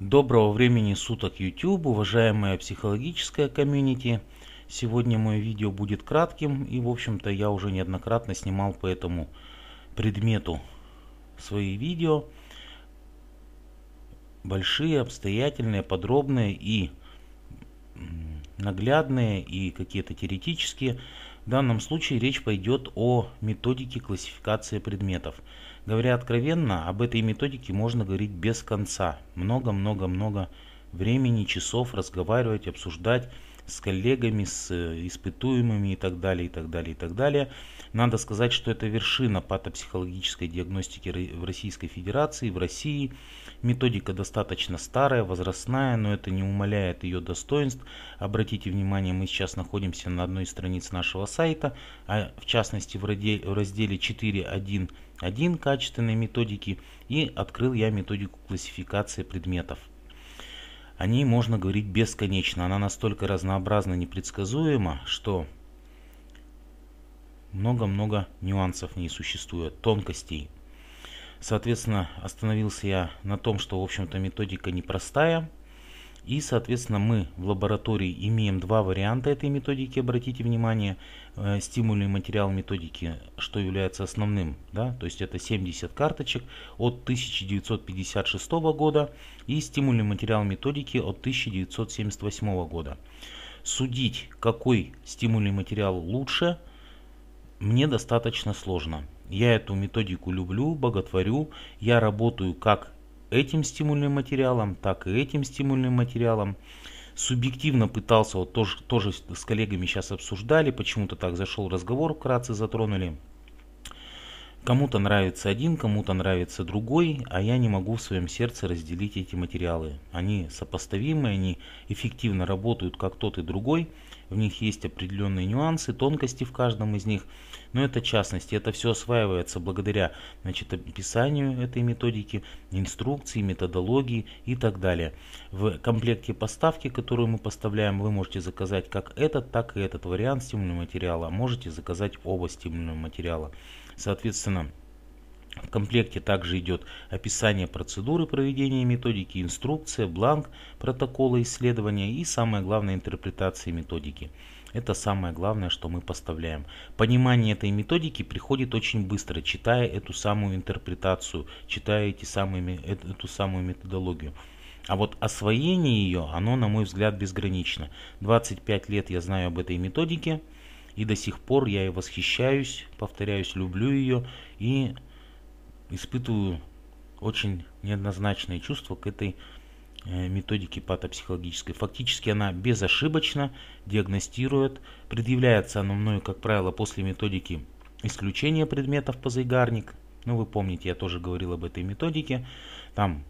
Доброго времени суток YouTube, уважаемая психологическая комьюнити. Сегодня мое видео будет кратким и в общем-то я уже неоднократно снимал по этому предмету свои видео. Большие, обстоятельные, подробные и наглядные и какие-то теоретические. В данном случае речь пойдет о методике классификации предметов. Говоря откровенно, об этой методике можно говорить без конца. Много-много-много времени, часов разговаривать, обсуждать с коллегами, с э, испытуемыми и так далее, и так далее, и так далее. Надо сказать, что это вершина патопсихологической диагностики в Российской Федерации, в России. Методика достаточно старая, возрастная, но это не умаляет ее достоинств. Обратите внимание, мы сейчас находимся на одной из страниц нашего сайта, а в частности в разделе 4.1.1 качественной методики и открыл я методику классификации предметов. О ней можно говорить бесконечно. Она настолько разнообразна и непредсказуема, что много-много нюансов в ней существует, тонкостей. Соответственно, остановился я на том, что, в общем-то, методика непростая. И, соответственно, мы в лаборатории имеем два варианта этой методики. Обратите внимание, э, стимулы материал методики, что является основным. Да? То есть это 70 карточек от 1956 года и стимульный материал методики от 1978 года. Судить, какой стимульный материал лучше, мне достаточно сложно. Я эту методику люблю, боготворю. Я работаю как этим стимульным материалом, так и этим стимульным материалом. Субъективно пытался, вот тоже, тоже с коллегами сейчас обсуждали, почему-то так зашел разговор, вкратце затронули. Кому-то нравится один, кому-то нравится другой, а я не могу в своем сердце разделить эти материалы. Они сопоставимы, они эффективно работают как тот и другой, в них есть определенные нюансы, тонкости в каждом из них, но это частности, это все осваивается благодаря значит, описанию этой методики, инструкции, методологии и так далее. В комплекте поставки, которую мы поставляем, вы можете заказать как этот, так и этот вариант стимульного материала, а можете заказать оба стимульного материала. Соответственно, в комплекте также идет описание процедуры проведения методики, инструкция, бланк протокола исследования и самое главное интерпретация методики. Это самое главное, что мы поставляем. Понимание этой методики приходит очень быстро, читая эту самую интерпретацию, читая эти самые, э, эту самую методологию. А вот освоение ее, оно, на мой взгляд, безгранично. 25 лет я знаю об этой методике, и до сих пор я и восхищаюсь, повторяюсь, люблю ее, и испытываю очень неоднозначные чувства к этой э, методике патопсихологической. Фактически она безошибочно диагностирует, предъявляется она мною, как правило, после методики исключения предметов по заигарник. Ну, вы помните, я тоже говорил об этой методике. Там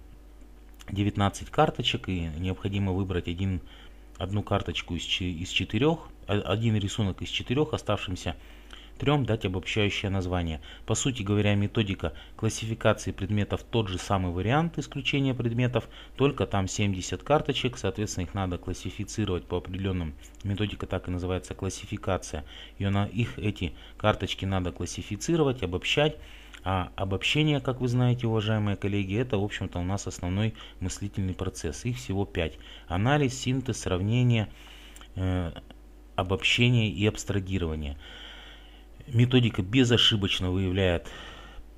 19 карточек, и необходимо выбрать один, одну карточку из, из четырех, а, один рисунок из четырех, оставшимся трем дать обобщающее название. По сути говоря, методика классификации предметов тот же самый вариант исключения предметов, только там 70 карточек, соответственно их надо классифицировать по определенным. Методика так и называется классификация. Ее на их эти карточки надо классифицировать, обобщать. А обобщение, как вы знаете, уважаемые коллеги, это, в общем-то, у нас основной мыслительный процесс. Их всего пять: Анализ, синтез, сравнение, э, обобщение и абстрагирование. Методика безошибочно выявляет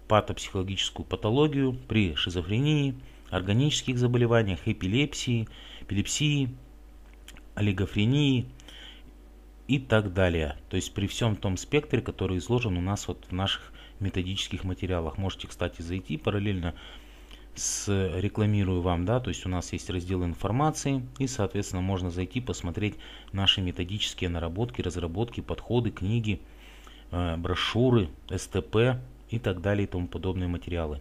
патопсихологическую патологию при шизофрении, органических заболеваниях, эпилепсии, эпилепсии, олигофрении и так далее. То есть при всем том спектре, который изложен у нас вот в наших методических материалах. Можете, кстати, зайти параллельно с рекламирую вам, да, то есть у нас есть раздел информации и, соответственно, можно зайти посмотреть наши методические наработки, разработки, подходы, книги, Э, брошюры, СТП и так далее и тому подобные материалы.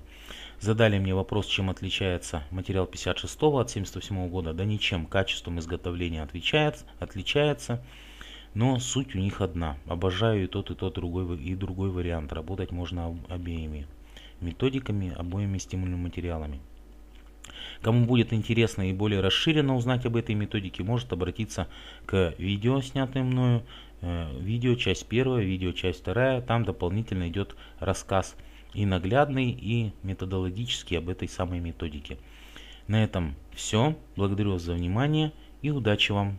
Задали мне вопрос, чем отличается материал 56 от 78 года. Да ничем, качеством изготовления отвечает, отличается, но суть у них одна. Обожаю и тот, и тот, другой, и другой вариант. Работать можно обеими методиками, обоими стимульными материалами. Кому будет интересно и более расширенно узнать об этой методике, может обратиться к видео, снятое мною, э, видео часть первая, видео часть вторая, там дополнительно идет рассказ и наглядный, и методологический об этой самой методике. На этом все. Благодарю вас за внимание и удачи вам!